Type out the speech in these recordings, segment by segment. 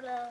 bro.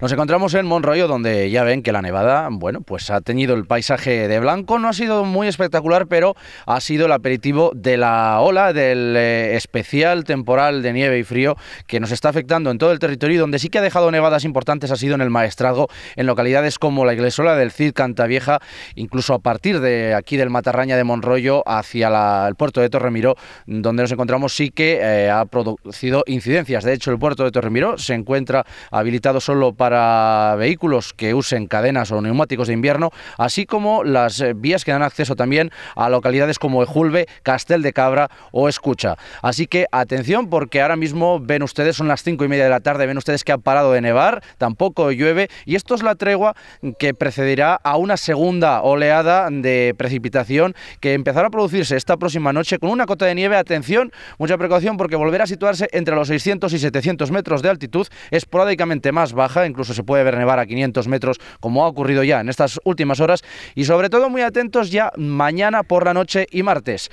Nos encontramos en Monroyo, donde ya ven que la nevada, bueno, pues ha teñido el paisaje de blanco. No ha sido muy espectacular, pero ha sido el aperitivo de la ola, del eh, especial temporal de nieve y frío que nos está afectando en todo el territorio donde sí que ha dejado nevadas importantes ha sido en el Maestrazgo, en localidades como la Iglesola del Cid, Cantavieja, incluso a partir de aquí del Matarraña de Monroyo hacia el puerto de Torremiró, donde nos encontramos sí que eh, ha producido incidencias. De hecho, el puerto de Torremiró se encuentra habilitado solo para para vehículos que usen cadenas o neumáticos de invierno, así como las eh, vías que dan acceso también a localidades como Ejulbe, Castel de Cabra o Escucha. Así que atención porque ahora mismo ven ustedes, son las cinco y media de la tarde, ven ustedes que ha parado de nevar, tampoco llueve y esto es la tregua que precederá a una segunda oleada de precipitación que empezará a producirse esta próxima noche con una cota de nieve. Atención, mucha precaución porque volverá a situarse entre los 600 y 700 metros de altitud, esporádicamente más baja en incluso se puede ver nevar a 500 metros, como ha ocurrido ya en estas últimas horas, y sobre todo muy atentos ya mañana por la noche y martes.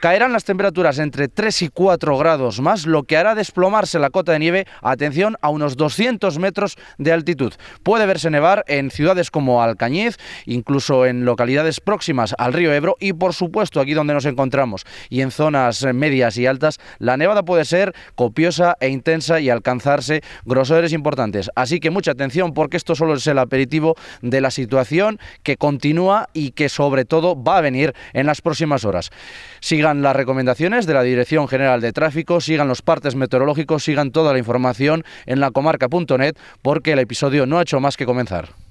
Caerán las temperaturas entre 3 y 4 grados más, lo que hará desplomarse la cota de nieve, atención, a unos 200 metros de altitud. Puede verse nevar en ciudades como Alcañiz, incluso en localidades próximas al río Ebro y, por supuesto, aquí donde nos encontramos y en zonas medias y altas, la nevada puede ser copiosa e intensa y alcanzarse grosores importantes. Así que mucha atención porque esto solo es el aperitivo de la situación que continúa y que sobre todo va a venir en las próximas horas sigan las recomendaciones de la Dirección General de Tráfico, sigan los partes meteorológicos, sigan toda la información en lacomarca.net porque el episodio no ha hecho más que comenzar.